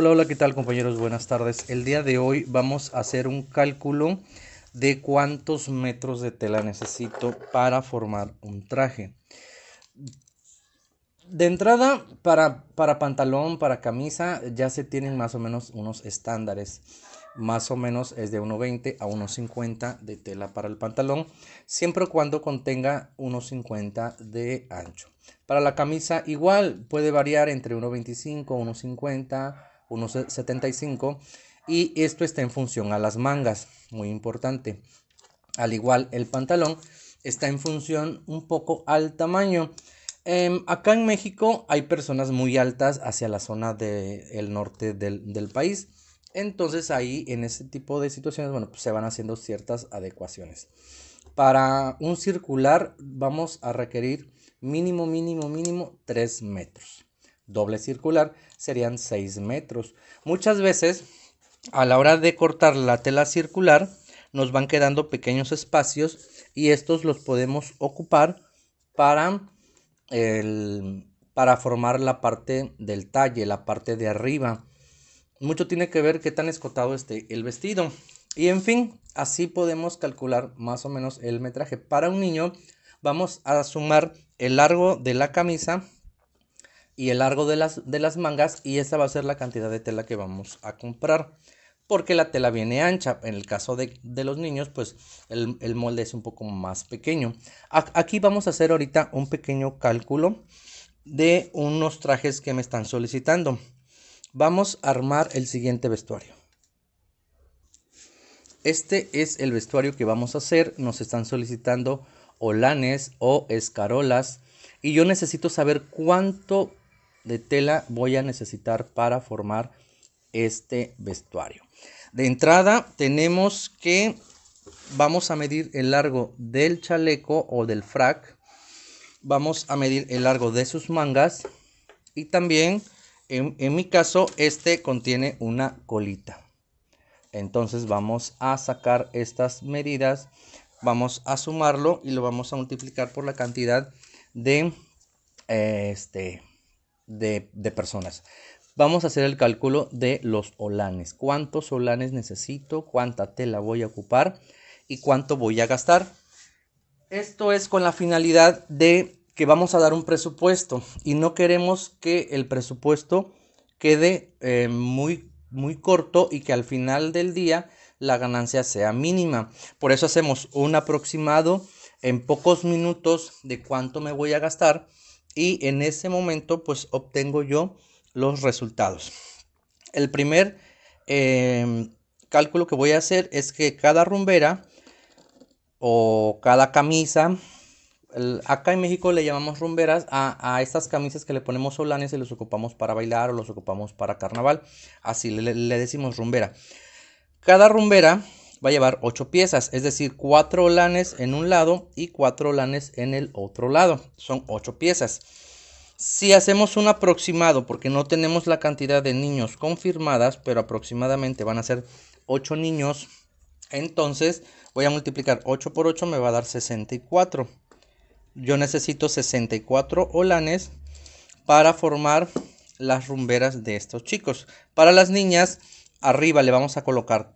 Hola, hola, ¿qué tal compañeros? Buenas tardes. El día de hoy vamos a hacer un cálculo de cuántos metros de tela necesito para formar un traje. De entrada, para, para pantalón, para camisa, ya se tienen más o menos unos estándares. Más o menos es de 1,20 a 1,50 de tela para el pantalón, siempre cuando contenga 1,50 de ancho. Para la camisa igual puede variar entre 1,25, 1,50 1.75 y esto está en función a las mangas, muy importante. Al igual el pantalón está en función un poco al tamaño. Em, acá en México hay personas muy altas hacia la zona del norte del, del, país. Entonces ahí en ese tipo de situaciones, bueno, pues se van haciendo ciertas adecuaciones. Para un circular vamos a requerir mínimo, mínimo, mínimo 3 metros doble circular serían 6 metros. Muchas veces a la hora de cortar la tela circular nos van quedando pequeños espacios y estos los podemos ocupar para, el, para formar la parte del talle, la parte de arriba. Mucho tiene que ver qué tan escotado esté el vestido. Y en fin, así podemos calcular más o menos el metraje. Para un niño vamos a sumar el largo de la camisa y el largo de las, de las mangas y esa va a ser la cantidad de tela que vamos a comprar porque la tela viene ancha. En el caso de, los niños, pues el, molde es un poco más pequeño. aquí vamos a hacer ahorita un pequeño cálculo de unos trajes que me están solicitando. Vamos a armar el siguiente vestuario. Este es el vestuario que vamos a hacer. Nos están solicitando olanes o escarolas. Y yo necesito saber cuánto de tela voy a necesitar para formar este vestuario. De entrada tenemos que vamos a medir el largo del chaleco o del frac. Vamos a medir el largo de sus mangas. Y también, en, en mi caso, este contiene una colita. Entonces vamos a sacar estas medidas. Vamos a sumarlo y lo vamos a multiplicar por la cantidad de eh, este de, personas. Vamos a hacer el cálculo de los olanes. ¿Cuántos olanes necesito? ¿Cuánta tela voy a ocupar? ¿Y cuánto voy a gastar? Esto es con la finalidad de que vamos a dar un presupuesto y no queremos que el presupuesto quede eh, muy, muy corto y que al final del día la ganancia sea mínima. Por eso hacemos un aproximado en pocos minutos de cuánto me voy a gastar y en ese momento pues obtengo yo los resultados. El primer em, cálculo que voy a hacer es que cada rumbera o cada camisa, acá en México le llamamos rumberas a, estas camisas que le ponemos solanes y los ocupamos para bailar o los ocupamos para carnaval, así le decimos rumbera. Cada rumbera va a llevar 8 piezas, es decir, 4 olanes en un lado y 4 olanes en el otro lado. Son 8 piezas. Si hacemos un aproximado, porque no tenemos la cantidad de niños confirmadas, pero aproximadamente van a ser 8 niños, entonces voy a multiplicar 8 por 8 me va a dar 64. Yo necesito 64 olanes para formar las rumberas de estos chicos. Para las niñas, arriba le vamos a colocar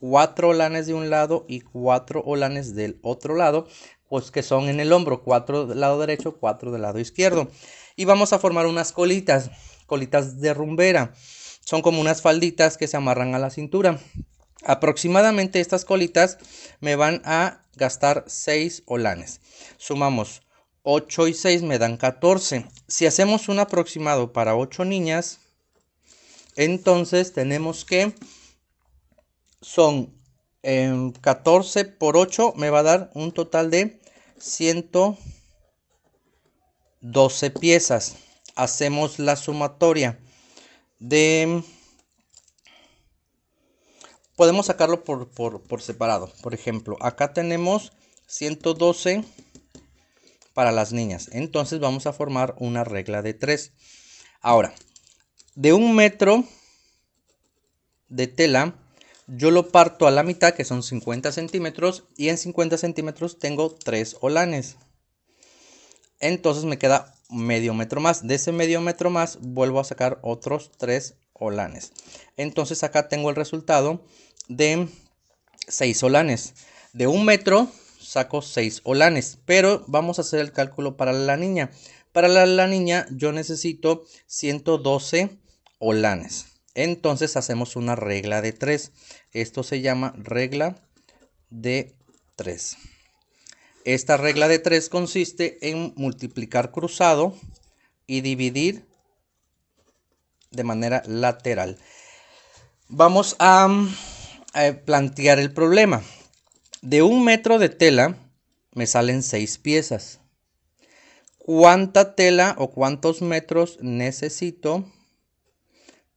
cuatro olanes de un lado y cuatro olanes del otro lado, pues que son en el hombro, cuatro del lado derecho, cuatro del lado izquierdo. Y vamos a formar unas colitas, colitas de rumbera. Son como unas falditas que se amarran a la cintura. Aproximadamente estas colitas me van a gastar 6 olanes. Sumamos 8 y 6 me dan 14. Si hacemos un aproximado para 8 niñas, entonces tenemos que son 14 por 8 me va a dar un total de 112 piezas. Hacemos la sumatoria de... Podemos sacarlo por, por, por separado. Por ejemplo, acá tenemos 112 para las niñas. Entonces vamos a formar una regla de 3. Ahora, de un metro de tela yo lo parto a la mitad, que son 50 centímetros, y en 50 centímetros tengo 3 olanes. Entonces me queda medio metro más. De ese medio metro más vuelvo a sacar otros 3 olanes. Entonces acá tengo el resultado de 6 olanes. De un metro saco 6 olanes, pero vamos a hacer el cálculo para la niña. Para la, niña yo necesito 112 olanes. Entonces hacemos una regla de 3. Esto se llama regla de 3. Esta regla de 3 consiste en multiplicar cruzado y dividir de manera lateral. Vamos a, mm, plantear el problema. De un metro de tela me salen 6 piezas. ¿Cuánta tela o cuántos metros necesito?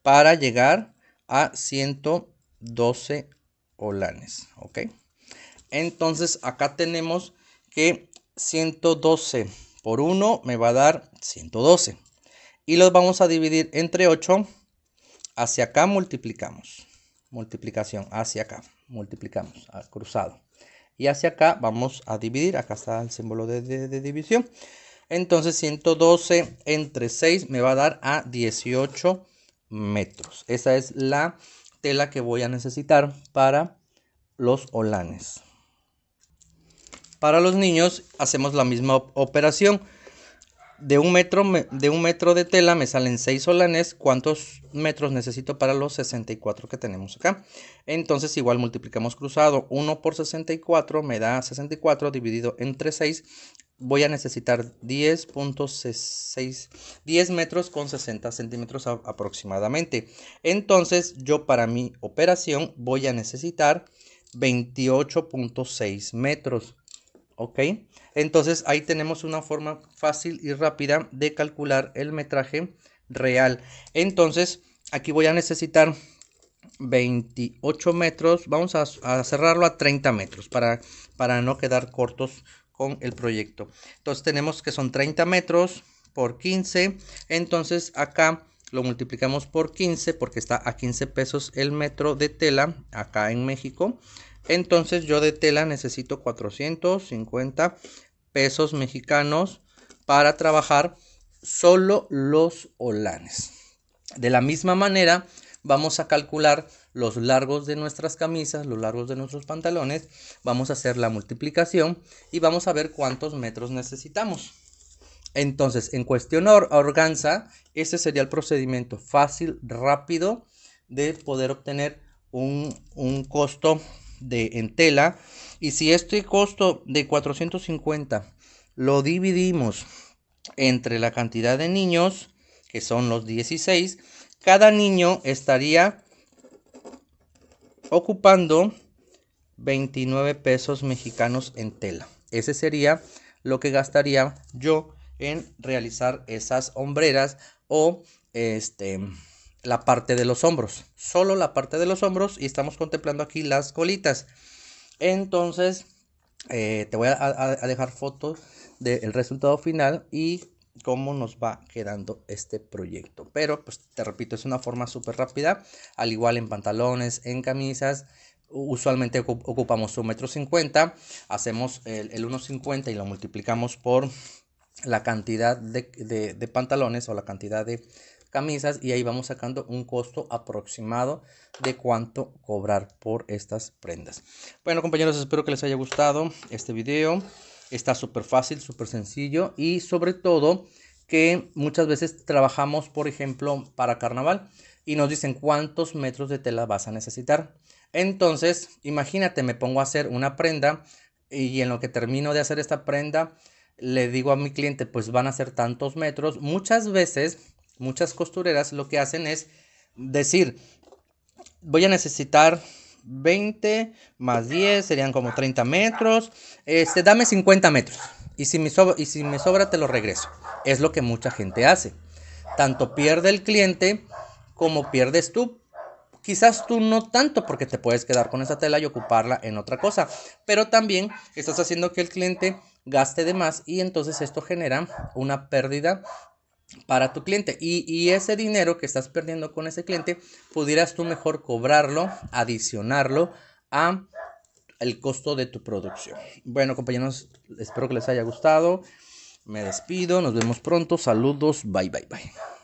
para llegar a 112 olanes. ¿Ok? Entonces acá tenemos que 112 por 1 me va a dar 112. Y los vamos a dividir entre 8. Hacia acá multiplicamos. Multiplicación hacia acá. Multiplicamos. Cruzado. Y hacia acá vamos a dividir. Acá está el símbolo de, división. Entonces 112 entre 6 me va a dar a 18 metros. Esa es la tela que voy a necesitar para los olanes. Para los niños hacemos la misma operación. De un, metro, de un metro de tela me salen 6 olanes. ¿Cuántos metros necesito para los 64 que tenemos acá? Entonces igual multiplicamos cruzado. 1 por 64 me da 64 dividido entre 6 voy a necesitar 10.6 10 metros con 60 centímetros aproximadamente entonces yo para mi operación voy a necesitar 28.6 metros ok entonces ahí tenemos una forma fácil y rápida de calcular el metraje real entonces aquí voy a necesitar 28 metros vamos a, cerrarlo a 30 metros para para no quedar cortos el proyecto. Entonces tenemos que son 30 metros por 15. Entonces acá lo multiplicamos por 15 porque está a 15 pesos el metro de tela acá en México. Entonces yo de tela necesito 450 pesos mexicanos para trabajar solo los holanes. De la misma manera vamos a calcular los largos de nuestras camisas, los largos de nuestros pantalones, vamos a hacer la multiplicación y vamos a ver cuántos metros necesitamos. Entonces, en cuestión a organza, ese sería el procedimiento fácil, rápido de poder obtener un, un costo de, en tela. Y si este costo de 450 lo dividimos entre la cantidad de niños, que son los 16, cada niño estaría ocupando 29 pesos mexicanos en tela. Ese sería lo que gastaría yo en realizar esas hombreras o este la parte de los hombros, solo la parte de los hombros y estamos contemplando aquí las colitas. Entonces, eh, te voy a, a dejar fotos del resultado final y cómo nos va quedando este proyecto. Pero, pues te repito, es una forma súper rápida, al igual en pantalones, en camisas. Usualmente ocupamos un metro cincuenta, hacemos el, el 1,50 y lo multiplicamos por la cantidad de, de pantalones o la cantidad de, camisas y ahí vamos sacando un costo aproximado de cuánto cobrar por estas prendas. Bueno compañeros, espero que les haya gustado este video. Está súper fácil, súper sencillo y sobre todo que muchas veces trabajamos, por ejemplo, para carnaval y nos dicen cuántos metros de tela vas a necesitar. Entonces, imagínate, me pongo a hacer una prenda y en lo que termino de hacer esta prenda, le digo a mi cliente, pues van a ser tantos metros. Muchas veces, muchas costureras lo que hacen es decir, voy a necesitar 20 más 10 serían como 30 metros. Este, dame 50 metros. Y si, me sobra, y si me sobra, te lo regreso. Es lo que mucha gente hace. Tanto pierde el cliente como pierdes tú. Quizás tú no tanto porque te puedes quedar con esa tela y ocuparla en otra cosa. Pero también estás haciendo que el cliente gaste de más y entonces esto genera una pérdida para tu cliente. Y, ese dinero que estás perdiendo con ese cliente, pudieras tú mejor cobrarlo, adicionarlo a el costo de tu producción. Bueno, compañeros, espero que les haya gustado. Me despido, nos vemos pronto. Saludos, bye, bye, bye.